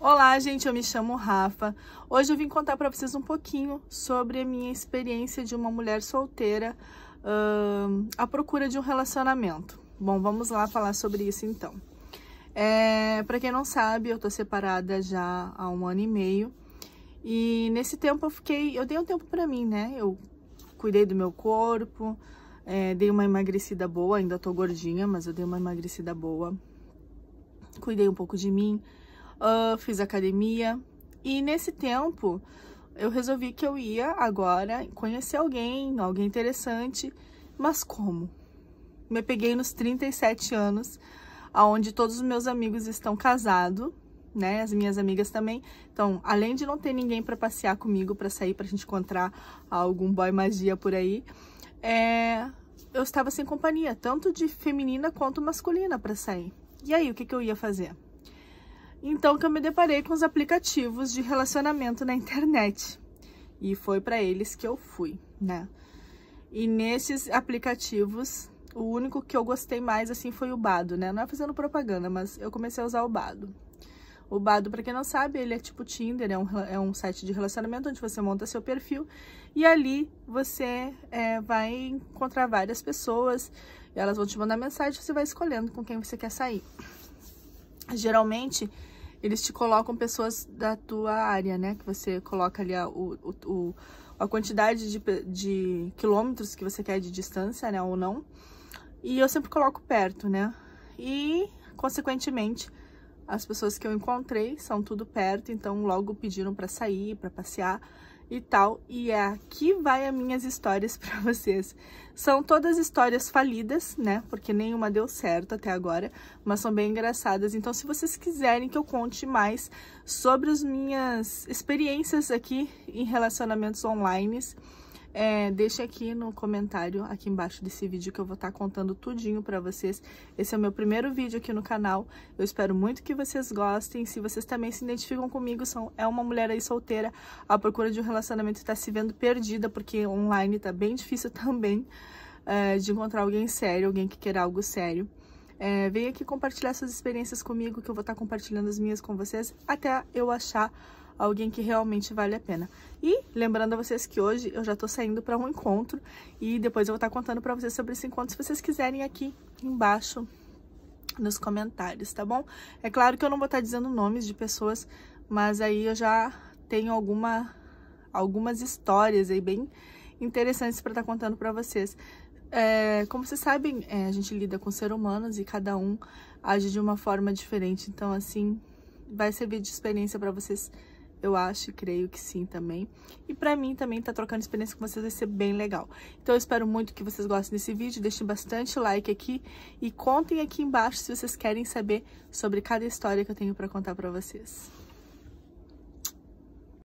Olá, gente, eu me chamo Rafa. Hoje eu vim contar para vocês um pouquinho sobre a minha experiência de uma mulher solteira uh, à procura de um relacionamento. Bom, vamos lá falar sobre isso então. É, para quem não sabe, eu tô separada já há um ano e meio. E nesse tempo eu fiquei, eu dei um tempo para mim, né? Eu cuidei do meu corpo, é, dei uma emagrecida boa, ainda tô gordinha, mas eu dei uma emagrecida boa. Cuidei um pouco de mim, uh, fiz academia. E nesse tempo, eu resolvi que eu ia agora conhecer alguém, alguém interessante. Mas como? Me peguei nos 37 anos, aonde todos os meus amigos estão casados, né? As minhas amigas também. Então, além de não ter ninguém para passear comigo, para sair, para a gente encontrar algum boy magia por aí, é... eu estava sem companhia, tanto de feminina quanto masculina para sair. E aí, o que, que eu ia fazer? Então que eu me deparei com os aplicativos de relacionamento na internet. E foi para eles que eu fui, né? E nesses aplicativos, o único que eu gostei mais assim foi o Bado, né? Não é fazendo propaganda, mas eu comecei a usar o Bado. O Bado, para quem não sabe, ele é tipo Tinder, é um, é um site de relacionamento onde você monta seu perfil e ali você é, vai encontrar várias pessoas, elas vão te mandar mensagem, você vai escolhendo com quem você quer sair geralmente eles te colocam pessoas da tua área, né? Que você coloca ali a, o, o, a quantidade de, de quilômetros que você quer de distância, né? Ou não. E eu sempre coloco perto, né? E, consequentemente, as pessoas que eu encontrei são tudo perto, então logo pediram para sair, para passear e tal. E é aqui vai as minhas histórias para vocês. São todas histórias falidas, né? Porque nenhuma deu certo até agora, mas são bem engraçadas. Então, se vocês quiserem que eu conte mais sobre as minhas experiências aqui em relacionamentos online, é, deixa aqui no comentário, aqui embaixo desse vídeo, que eu vou estar tá contando tudinho pra vocês. Esse é o meu primeiro vídeo aqui no canal. Eu espero muito que vocês gostem. Se vocês também se identificam comigo, são, é uma mulher aí solteira à procura de um relacionamento e tá se vendo perdida, porque online tá bem difícil também é, de encontrar alguém sério, alguém que queira algo sério. É, vem aqui compartilhar suas experiências comigo, que eu vou estar tá compartilhando as minhas com vocês, até eu achar alguém que realmente vale a pena. E lembrando a vocês que hoje eu já tô saindo para um encontro e depois eu vou estar tá contando para vocês sobre esse encontro se vocês quiserem aqui embaixo nos comentários, tá bom? É claro que eu não vou estar tá dizendo nomes de pessoas, mas aí eu já tenho alguma, algumas histórias aí bem interessantes para estar tá contando para vocês. É, como vocês sabem, é, a gente lida com seres humanos e cada um age de uma forma diferente. Então, assim, vai servir de experiência para vocês eu acho e creio que sim também. E pra mim também tá trocando experiência com vocês vai ser bem legal. Então eu espero muito que vocês gostem desse vídeo, deixem bastante like aqui e contem aqui embaixo se vocês querem saber sobre cada história que eu tenho pra contar pra vocês.